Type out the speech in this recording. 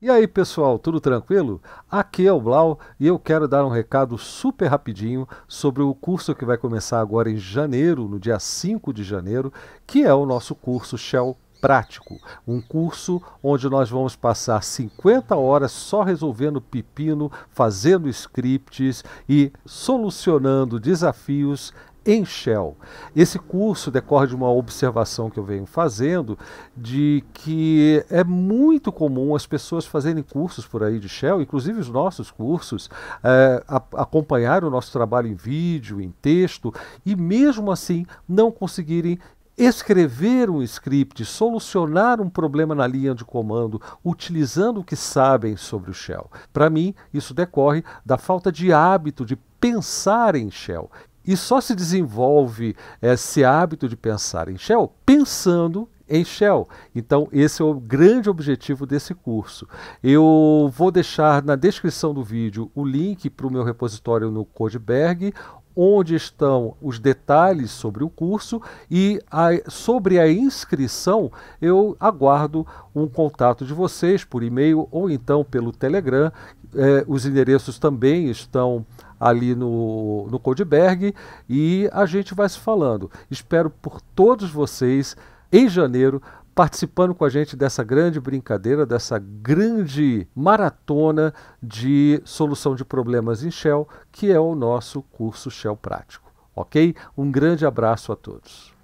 E aí pessoal, tudo tranquilo? Aqui é o Blau e eu quero dar um recado super rapidinho sobre o curso que vai começar agora em janeiro, no dia 5 de janeiro, que é o nosso curso Shell prático, um curso onde nós vamos passar 50 horas só resolvendo pepino, fazendo scripts e solucionando desafios em Shell. Esse curso decorre de uma observação que eu venho fazendo de que é muito comum as pessoas fazerem cursos por aí de Shell, inclusive os nossos cursos, é, acompanhar o nosso trabalho em vídeo, em texto e mesmo assim não conseguirem escrever um script, solucionar um problema na linha de comando, utilizando o que sabem sobre o Shell. Para mim, isso decorre da falta de hábito de pensar em Shell. E só se desenvolve eh, esse hábito de pensar em Shell pensando em Shell. Então, esse é o grande objetivo desse curso. Eu vou deixar na descrição do vídeo o link para o meu repositório no Codeberg, onde estão os detalhes sobre o curso e a, sobre a inscrição eu aguardo um contato de vocês por e-mail ou então pelo Telegram. Eh, os endereços também estão ali no, no Codeberg e a gente vai se falando. Espero por todos vocês em janeiro participando com a gente dessa grande brincadeira, dessa grande maratona de solução de problemas em Shell, que é o nosso curso Shell Prático. Ok? Um grande abraço a todos.